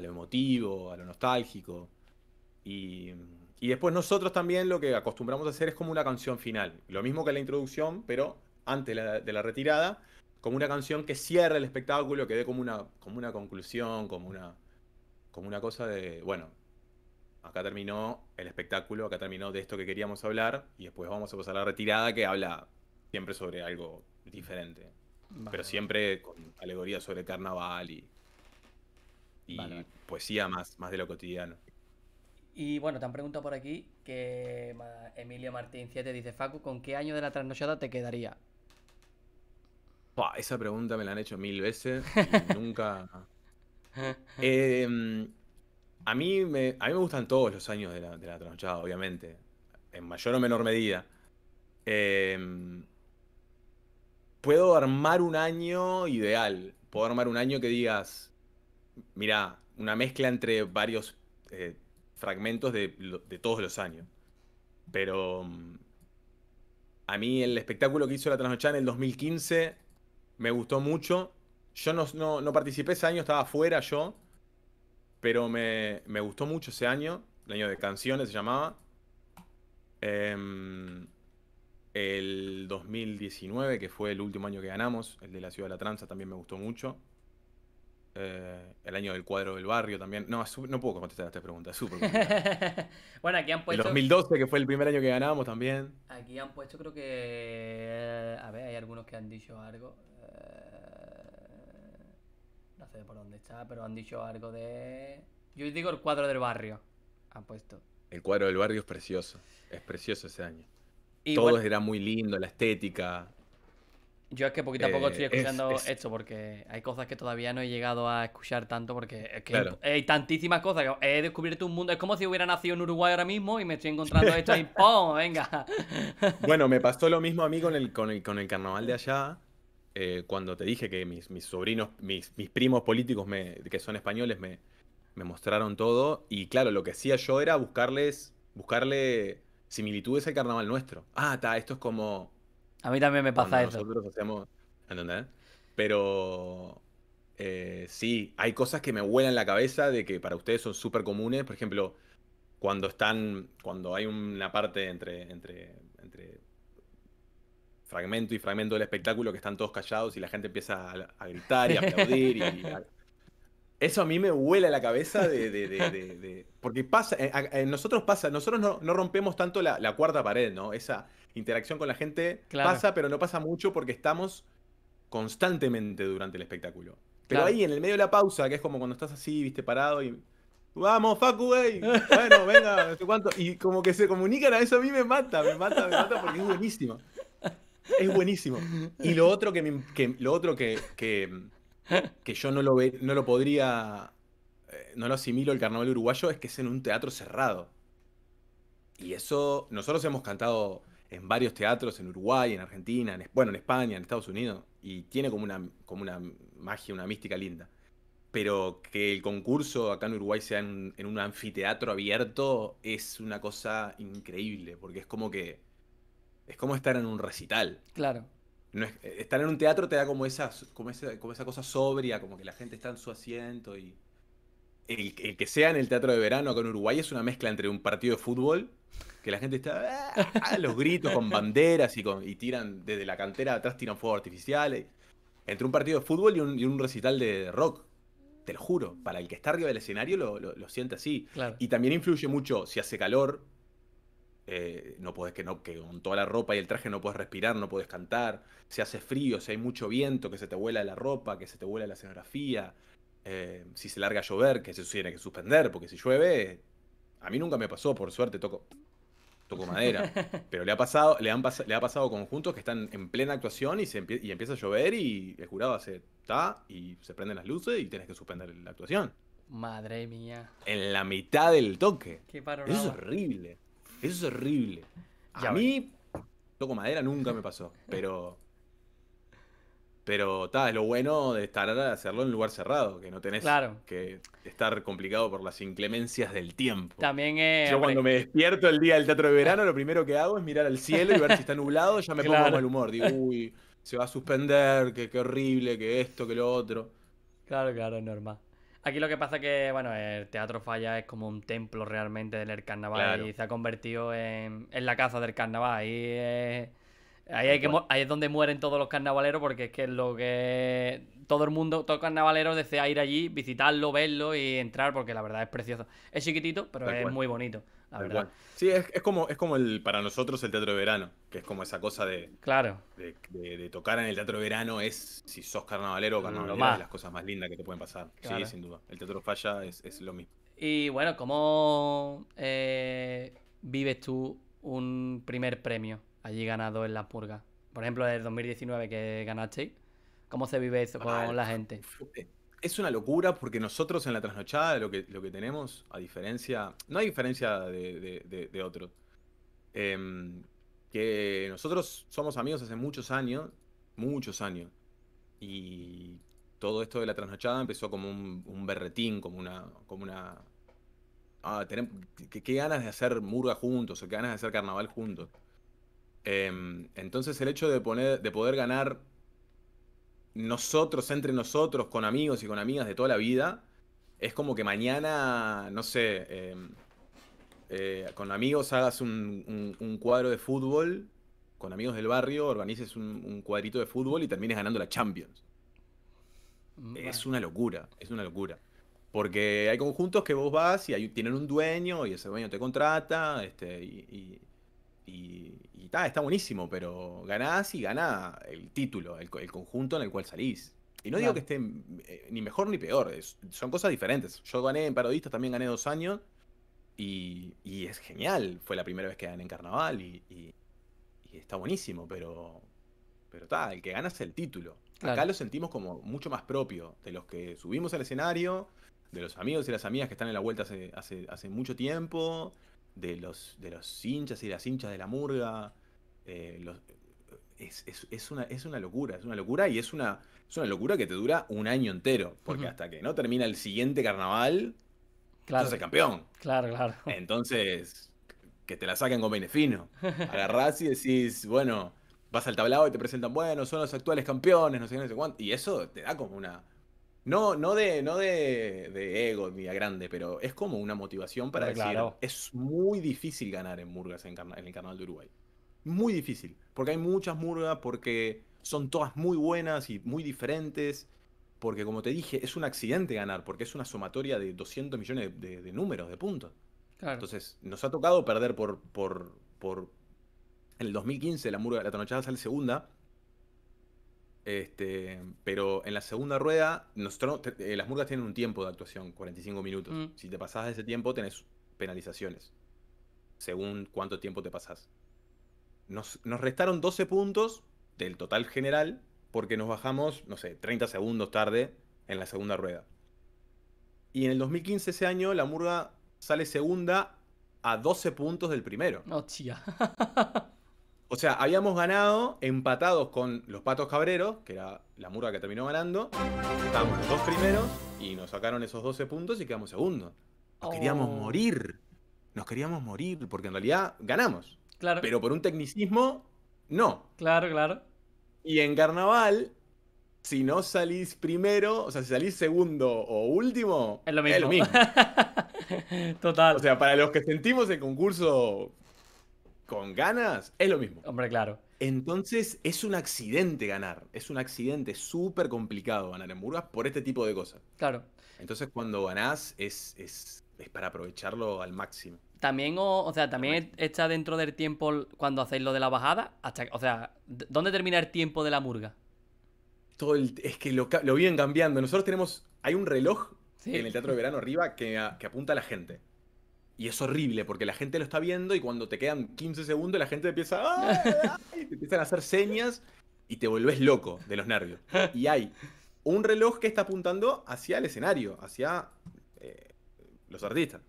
lo emotivo, a lo nostálgico. Y, y, después nosotros también lo que acostumbramos a hacer es como una canción final, lo mismo que la introducción, pero antes de la retirada, como una canción que cierre el espectáculo, que dé como una, como una conclusión, como una, como una cosa de, bueno, acá terminó el espectáculo, acá terminó de esto que queríamos hablar, y después vamos a pasar a la retirada que habla siempre sobre algo diferente. Pero siempre con alegoría sobre carnaval y, poesía más, más de lo cotidiano. Y bueno, te han preguntado por aquí que Emilio Martín 7 dice, Facu, ¿con qué año de la trasnochada te quedaría? esa pregunta me la han hecho mil veces y *laughs* nunca. *laughs* Em, a, mí me, me gustan todos los años de la, de obviamente. En mayor o menor medida. Em, puedo armar un año ideal. Puedo armar un año que digas, mira, una mezcla entre varios eh, fragmentos de, todos los años. Pero em, a mí el espectáculo que hizo la Trasnochada en el 2015 me gustó mucho. Yo no, participé ese año, estaba fuera yo. Pero me, gustó mucho ese año. El año de canciones se llamaba. Em, el 2019, que fue el último año que ganamos, el de la Ciudad de la Tranza, también me gustó mucho. Eh, el año del cuadro del barrio también. No, no puedo contestar a esta pregunta, *laughs* Bueno, aquí han puesto. El 2012, que fue el primer año que ganamos también. Aquí han puesto, creo que. Eh, a ver, hay algunos que han dicho algo. Eh, no sé por dónde está, pero han dicho algo de. Yo digo el cuadro del barrio. Han puesto. El cuadro del barrio es precioso. Es precioso ese año. Y Todo era muy lindo, la estética, yo es que poquito a poco eh, estoy escuchando esto porque hay cosas que todavía no he llegado a escuchar tanto porque hay, tantísimas cosas que he descubierto un mundo. Es como si hubiera nacido en Uruguay ahora mismo y me estoy encontrando esto y *laughs* ¡pum! ¡Venga! *laughs* bueno, me pasó lo mismo a mí con el, con el, carnaval de allá. Eh, cuando te dije que mis, mis sobrinos, mis, mis, primos políticos que son españoles me, me mostraron todo. Y claro, lo que hacía yo era buscarles, buscarle similitudes al carnaval nuestro. Ah, está, esto es como a mí también me pasa eso. Nosotros hacemos, ¿entendés? Pero eh, sí, hay cosas que me vuelan la cabeza de que para ustedes son súper comunes. Por ejemplo, cuando están, cuando hay una parte entre, entre, entre fragmento y fragmento del espectáculo que están todos callados y la gente empieza a, gritar y a aplaudir. *laughs* Eso a mí me huela la cabeza de... porque pasa, eh, eh, nosotros pasa, nosotros no, rompemos tanto la, cuarta pared, ¿no? Esa, interacción con la gente pasa, pero no pasa mucho porque estamos constantemente durante el espectáculo. Pero ahí, en el medio de la pausa, que es como cuando estás así, viste, parado y. Vamos, Facu, güey. Bueno, venga, no sé cuánto. Y como que se comunican a eso, a mí me mata, me mata, me mata porque es buenísimo. Es buenísimo. Y lo otro que, lo otro que, que, yo no lo, ve, no lo podría, eh, no lo asimilo el carnaval uruguayo es que es en un teatro cerrado. Y eso, nosotros hemos cantado en varios teatros, en Uruguay, en Argentina, en, bueno, en España, en Estados Unidos, y tiene como una, como una magia, una mística linda. Pero que el concurso acá en Uruguay sea en, un anfiteatro abierto es una cosa increíble, porque es como que... Es como estar en un recital. Claro. No estar en un teatro te da como esa, como, esa, cosa sobria, como que la gente está en su asiento y... El, el, que sea en el teatro de verano acá en Uruguay es una mezcla entre un partido de fútbol que la gente está a ah", los gritos con banderas y, con, y tiran desde la cantera atrás tiran fuego artificial. Entre un partido de fútbol y un, recital de rock. Te lo juro, para el que está arriba del escenario lo, siente así. Y también influye mucho si hace calor, eh, no puedes que no, que con toda la ropa y el traje no puedes respirar, no puedes cantar, si hace frío, si hay mucho viento, que se te vuela la ropa, que se te vuela la escenografía, eh, si se larga a llover, que se tiene que suspender, porque si llueve, a mí nunca me pasó, por suerte, toco, toco madera. *laughs* Pero le ha pasado, le le ha pasado conjuntos que están en plena actuación y, se empieza a llover y el jurado hace está y se prenden las luces y tienes que suspender la actuación. Madre mía. En la mitad del toque. Qué Eso es horrible. Eso es horrible. A mí, toco madera, nunca me pasó. Pero pero ta, es lo bueno de estar a hacerlo en un lugar cerrado, que no tenés que estar complicado por las inclemencias del tiempo. También eh, Yo cuando me eh, despierto el día del teatro de verano, lo primero que hago es mirar al cielo y ver si está nublado, ya me pongo mal humor. Digo, *laughs* uy, se va a suspender, que, horrible, que esto, que lo otro. Claro, claro, normal. Aquí lo que pasa es que, bueno, el Teatro Falla es como un templo realmente del carnaval y se ha convertido en, la casa del carnaval. Y Ahí, es donde mueren todos los carnavaleros porque es que es lo que todo el mundo, todo carnavalero desea ir allí, visitarlo, verlo y entrar porque la verdad es precioso. Es chiquitito, pero es muy bonito, la Sí, es, como, es como el, para nosotros el teatro de verano, que es como esa cosa de, de, tocar en el teatro de verano es, si sos carnavalero o mm, carnavalero, es las cosas más lindas que te pueden pasar. Sí, sin duda. El teatro falla es, lo mismo. Y bueno, ¿cómo eh, vives tú un primer premio? allí ganado en la purga. Por ejemplo, el 2019 que ganaste... ¿Cómo se vive eso con la gente? Eh, es una locura porque nosotros en la trasnochada lo que, lo que tenemos, a diferencia, no hay diferencia de, de, otros. Em, que nosotros somos amigos hace muchos años, muchos años. Y todo esto de la trasnochada empezó como un, berretín, como una... Como una ah, qué, ganas de hacer murga juntos, o qué ganas de hacer carnaval juntos. Em, entonces el hecho de, poner, de poder ganar nosotros, entre nosotros, con amigos y con amigas de toda la vida, es como que mañana, no sé, em, eh, con amigos hagas un, cuadro de fútbol, con amigos del barrio organices un, cuadrito de fútbol y termines ganando la Champions. Mm, es una locura, es una locura. Porque hay conjuntos que vos vas y tienen un dueño y ese dueño te contrata este, y y, y está buenísimo, pero ganás y gana el título, el, conjunto en el cual salís. Y no digo que esté eh, ni mejor ni peor, son cosas diferentes. Yo gané en Parodistas, también gané dos años. Y, es genial. Fue la primera vez que gané en carnaval y, está buenísimo, pero. Pero está, el que ganas el título. Acá lo sentimos como mucho más propio de los que subimos al escenario, de los amigos y las amigas que están en la vuelta hace, hace mucho tiempo, de los, de los hinchas y las hinchas de la murga. Eh, es, una, es una locura, es una locura y es una, una locura que te dura un año entero, porque hasta que no termina el siguiente carnaval, claro, campeón. Claro, claro. Entonces, que te la saquen con fino. Agarrás y decís, bueno, vas al tablado y te presentan, bueno, son los actuales campeones, no sé qué, no sé cuánto. Y eso te da como una, no, no de, no de, ego, ni grande, pero es como una motivación para decir, es muy difícil ganar en murgas en, en, el Carnaval de Uruguay. Muy difícil, porque hay muchas murgas, porque son todas muy buenas y muy diferentes, porque como te dije, es un accidente ganar, porque es una sumatoria de 200 millones de, números, de puntos. Entonces, nos ha tocado perder por, por, por... En el 2015 la murga, la tanochada sale segunda, este, pero en la segunda rueda, nosotros, eh, las murgas tienen un tiempo de actuación, 45 minutos. Mm. Si te pasas de ese tiempo, tenés penalizaciones. Según cuánto tiempo te pasás. Nos, nos restaron 12 puntos del total general porque nos bajamos, no sé, 30 segundos tarde en la segunda rueda. Y en el 2015, ese año, la murga sale segunda a 12 puntos del primero. No, oh, tía. *laughs* O sea, habíamos ganado empatados con los Patos Cabreros, que era la murga que terminó ganando. Estábamos los dos primeros y nos sacaron esos 12 puntos y quedamos segundos. Nos queríamos oh. morir. Nos queríamos morir porque en realidad ganamos. Claro. Pero por un tecnicismo, no. Claro, claro. Y en carnaval, si no salís primero, o sea, si salís segundo o último, Es lo mismo. *laughs* Total. O sea, para los que sentimos el concurso con ganas, es lo mismo. Hombre, claro. Entonces es un accidente ganar, es un accidente súper complicado ganar en Burgas por este tipo de cosas. Claro. Entonces cuando ganás es, para aprovecharlo al máximo. También, o, o sea, también está dentro del tiempo cuando hacéis lo de la bajada, hasta, o sea, ¿dónde termina el tiempo de la murga? Todo es que lo, lo viven cambiando. Nosotros tenemos, hay un reloj en el Teatro de Verano arriba que, que apunta a la gente. Y es horrible porque la gente lo está viendo y cuando te quedan 15 segundos la gente empieza te empiezan a hacer señas y te volvés loco de los nervios. Y hay un reloj que está apuntando hacia el escenario, hacia eh, los artistas.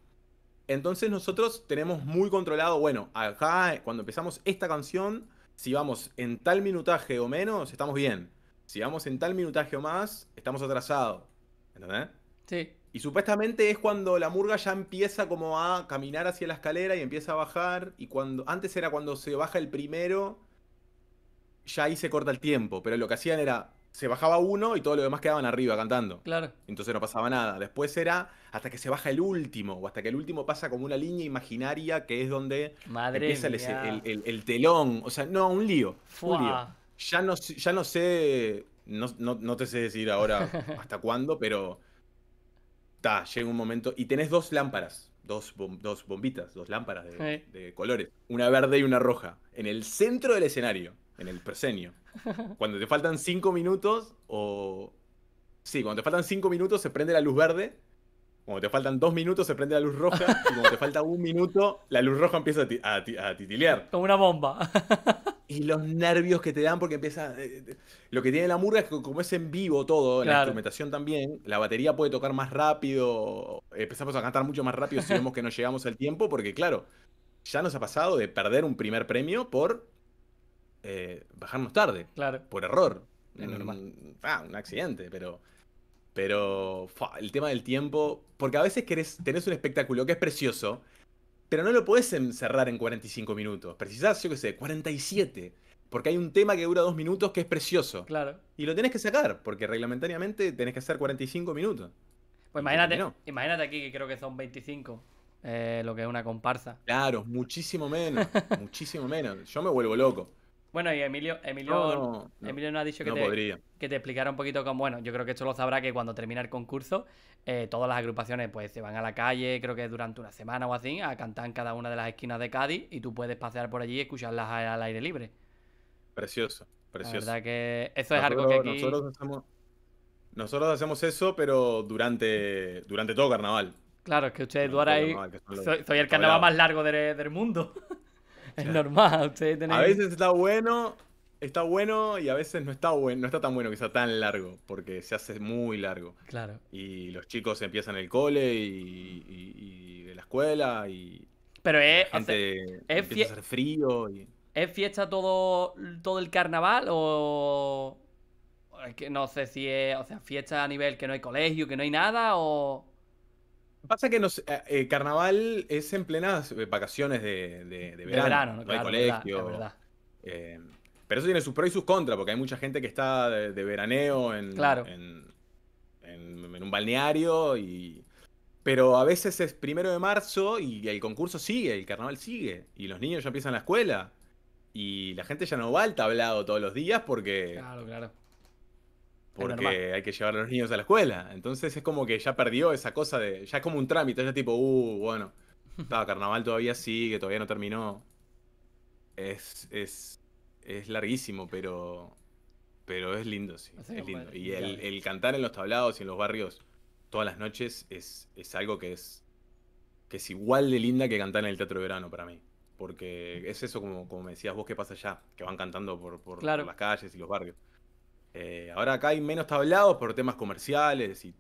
Entonces nosotros tenemos muy controlado, bueno, acá cuando empezamos esta canción, si vamos en tal minutaje o menos, estamos bien. Si vamos en tal minutaje o más, estamos atrasados. ¿Entendés? Sí. Y supuestamente es cuando la murga ya empieza como a caminar hacia la escalera y empieza a bajar. Y cuando. Antes era cuando se baja el primero. Ya ahí se corta el tiempo. Pero lo que hacían era. Se bajaba uno y todos los demás quedaban arriba cantando. Claro. Entonces no pasaba nada. Después era hasta que se baja el último. O hasta que el último pasa como una línea imaginaria que es donde Madre empieza el, telón. O sea, no, un lío. Ya no, ya no sé. no te sé decir ahora *laughs* hasta cuándo, pero llega un momento y tenés dos lámparas, dos, dos bombitas, dos lámparas de, colores, una verde y una roja, en el centro del escenario, en el presenio. *laughs* Cuando te faltan cinco minutos o... Sí, cuando te faltan cinco minutos se prende la luz verde. Cuando te faltan dos minutos se prende la luz roja y cuando te falta un minuto la luz roja empieza a, a titilear. Como una bomba. *laughs* y los nervios que te dan porque empieza. Eh, eh, lo que tiene la murga es que, como es en vivo todo, la instrumentación también, la batería puede tocar más rápido, empezamos a cantar mucho más rápido si vemos que no llegamos al tiempo, porque claro, ya nos ha pasado de perder un primer premio por eh, bajarnos tarde. Claro. Por error. Mm, normal. Ah, un accidente, pero. Pero el tema del tiempo. Porque a veces querés, tenés un espectáculo que es precioso pero no lo podés encerrar en 45 minutos. Precisás, yo qué sé, 47. Porque hay un tema que dura dos minutos que es precioso. Claro. Y lo tenés que sacar, porque reglamentariamente tenés que hacer 45 minutos. Pues imagínate, no. imagínate aquí que creo que son 25. Eh, lo que es una comparsa. Claro, muchísimo menos. *laughs* muchísimo menos. Yo me vuelvo loco. Bueno, y Emilio, Emilio, no, ha dicho que, te, que, te, explicara un poquito con. Bueno, yo creo que esto lo sabrá que cuando termina el concurso, eh, todas las agrupaciones pues se van a la calle, creo que durante una semana o así, a cantar en cada una de las esquinas de Cádiz y tú puedes pasear por allí y escucharlas al aire libre. Precioso, precioso. La verdad que eso es algo que Nosotros hacemos, nosotros hacemos eso, pero durante, durante todo carnaval. Claro, es que ustedes, tú ahora soy, el carnaval más largo del mundo. *laughs* Es normal, A veces está bueno, está bueno y a veces no está bueno, no está tan bueno que sea tan largo, porque se hace muy largo. Claro. Y los chicos empiezan el cole y, de la escuela y. Pero es. es empieza a hacer frío. Y... ¿Es fiesta todo, todo el carnaval o.? que no sé si es. O sea, fiesta a nivel que no hay colegio, que no hay nada o. Pasa que nos, eh, eh, carnaval es en plenas eh, vacaciones de, verano. no hay colegio. pero eso tiene sus pros y sus contras, porque hay mucha gente que está de, veraneo en, en, un balneario. y Pero a veces es primero de marzo y el concurso sigue, el carnaval sigue. Y los niños ya empiezan la escuela. Y la gente ya no va al tablado todos los días porque. Claro, claro porque hay que llevar a los niños a la escuela. Entonces es como que ya perdió esa cosa de. Ya es como un trámite, ya tipo, uh, bueno. Estaba carnaval todavía sigue, todavía no terminó. Es, es, es larguísimo, pero. Pero es lindo, sí. y el, cantar en los tablados y en los barrios todas las noches es, es algo que es. que es igual de linda que cantar en el teatro de verano para mí. Porque es eso, como, como me decías vos, que pasa allá, que van cantando por, por las calles y los barrios. Eh, ahora acá hay menos tablados por temas comerciales y,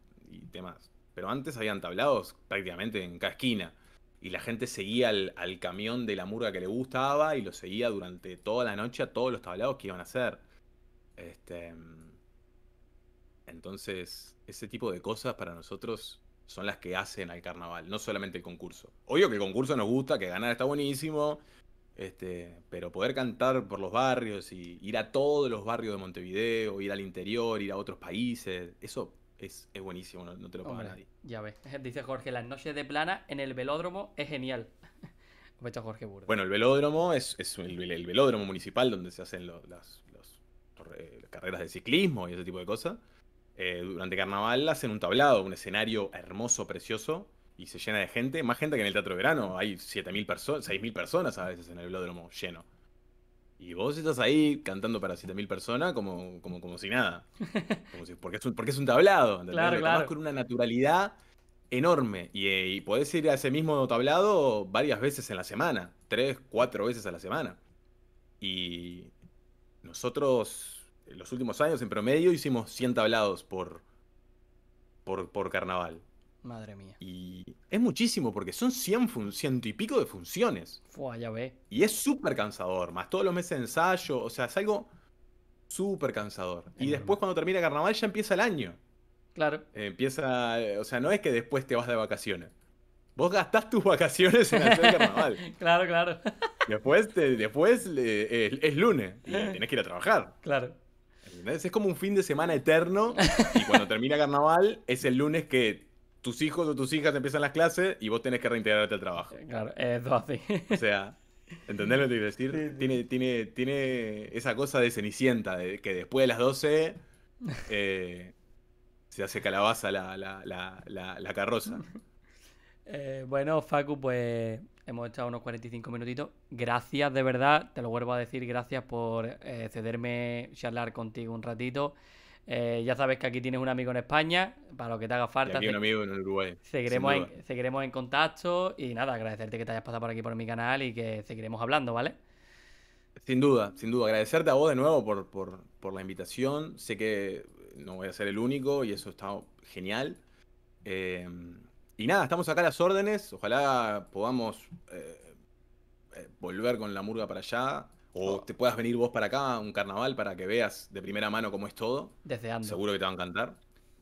temas. Pero antes habían tablados prácticamente en cada esquina. Y la gente seguía al, camión de la murga que le gustaba y lo seguía durante toda la noche a todos los tablados que iban a hacer. Este, entonces, ese tipo de cosas para nosotros son las que hacen al carnaval, no solamente el concurso. Obvio que el concurso nos gusta, que ganar está buenísimo, este, pero poder cantar por los barrios y ir a todos los barrios de Montevideo, ir al interior, ir a otros países, eso es, buenísimo, no, te lo paga nadie. Ya ves, *laughs* dice Jorge, las noches de plana en el velódromo es genial. *laughs* Jorge Bueno, el velódromo es, el, velódromo municipal donde se hacen las, carreras de ciclismo y ese tipo de cosas. Eh, durante carnaval hacen un tablado, un escenario hermoso, precioso, y se llena de gente, más gente que en el Teatro de Verano, hay personas, 6.000 personas a veces en el velódromo lleno. Y vos estás ahí cantando para 7.000 personas como, como, como si nada. *laughs* porque, es un, porque es un tablado, con una naturalidad enorme. Y, podés ir a ese mismo tablado varias veces en la semana. Tres, cuatro veces a la semana. Y nosotros, en los últimos años, en promedio, hicimos 100 tablados por, por carnaval. Madre mía. Y es muchísimo porque son 100 ciento y pico de funciones. Fua, ya ve. Y es súper cansador, más todos los meses de ensayo, o sea, es algo súper cansador. y después cuando termina carnaval ya empieza el año. Claro. Eh, empieza, o sea, no es que después te vas de vacaciones. Vos gastás tus vacaciones en hacer carnaval. *laughs* claro, claro. *laughs* Después, después eh, es, lunes y tenés que ir a trabajar. Claro. Es como un fin de semana eterno y cuando termina carnaval es el lunes que tus hijos o tus hijas empiezan las clases y vos tenés que reintegrarte al trabajo. Claro, es todo así. O sea, ¿entendés lo que decir? Tiene, tiene, tiene esa cosa de cenicienta, de que después de las 12 eh, se hace calabaza la, la, la, carroza. *laughs* Eh, bueno, Facu, pues hemos echado unos 45 minutitos. Gracias, de verdad, te lo vuelvo a decir, gracias por eh, cederme charlar contigo un ratito. Eh, ya sabes que aquí tienes un amigo en España, para lo que te haga falta. Y un amigo en Uruguay. Seguiremos en, contacto y nada, agradecerte que te hayas pasado por aquí por mi canal y que seguiremos hablando, ¿vale? Sin duda, sin duda. Agradecerte a vos de nuevo por, la invitación. Sé que no voy a ser el único y eso está genial. Eh, y nada, estamos acá a las órdenes. Ojalá podamos eh, volver con la murga para allá. O te puedas venir vos para acá, un carnaval, para que veas de primera mano cómo es todo. Desde Seguro que te va a encantar.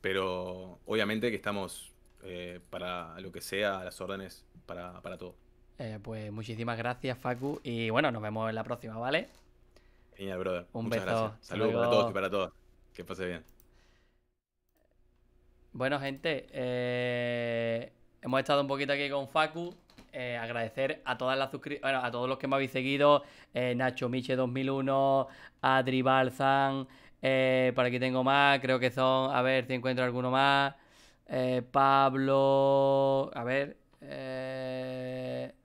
Pero obviamente que estamos eh, para lo que sea, las órdenes para, todo. Eh, pues muchísimas gracias, Facu. Y bueno, nos vemos en la próxima, ¿vale? Genial, brother. Un Muchas beso. Saludos para todos y para todas. Que pase bien. Bueno, gente, eh, hemos estado un poquito aquí con Facu. Eh, agradecer a todas las bueno, a todos los que me habéis seguido, eh, Nacho Miche 2001, Adri Balzan, eh, por aquí tengo más, creo que son, a ver si encuentro alguno más, eh, Pablo, a ver,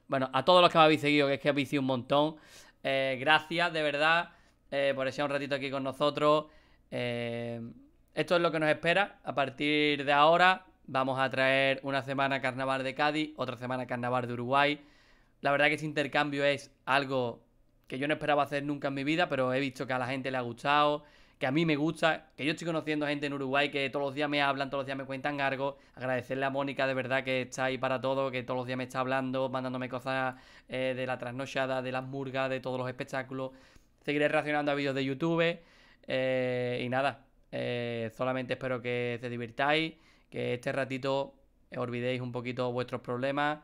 bueno, a todos los que me habéis seguido, que es que habéis sido un montón, gracias de verdad por estar un ratito aquí con nosotros. esto es lo que nos espera a partir de ahora Vamos a traer una semana carnaval de Cádiz, otra semana carnaval de Uruguay. La verdad que este intercambio es algo que yo no esperaba hacer nunca en mi vida, pero he visto que a la gente le ha gustado, que a mí me gusta, que yo estoy conociendo gente en Uruguay que todos los días me hablan, todos los días me cuentan algo. Agradecerle a Mónica de verdad que está ahí para todo, que todos los días me está hablando, mandándome cosas eh, de la trasnochada, de las murgas, de todos los espectáculos. Seguiré reaccionando a vídeos de YouTube. Eh, y nada, eh, solamente espero que se divirtáis que este ratito olvidéis un poquito vuestros problemas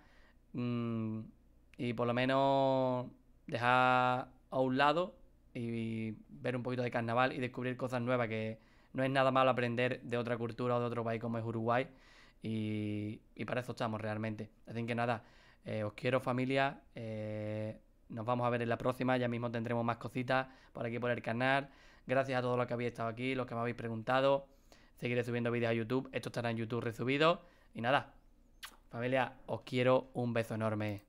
mm, y por lo menos dejar a un lado y ver un poquito de carnaval y descubrir cosas nuevas que no es nada malo aprender de otra cultura o de otro país como es Uruguay y, para eso estamos realmente. Así que nada, eh, os quiero familia, eh, nos vamos a ver en la próxima, ya mismo tendremos más cositas por aquí por el canal. Gracias a todos los que habéis estado aquí, los que me habéis preguntado seguiré subiendo vídeos a YouTube. Esto estará en YouTube resubido. Y nada, familia, os quiero un beso enorme.